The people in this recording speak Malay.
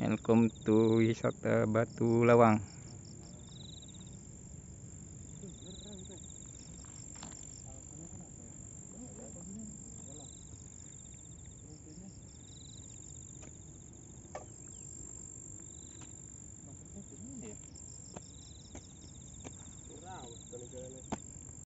Welcome to wisata Batu Lawang.